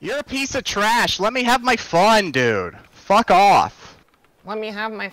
You're a piece of trash. Let me have my fun, dude. Fuck off. Let me have my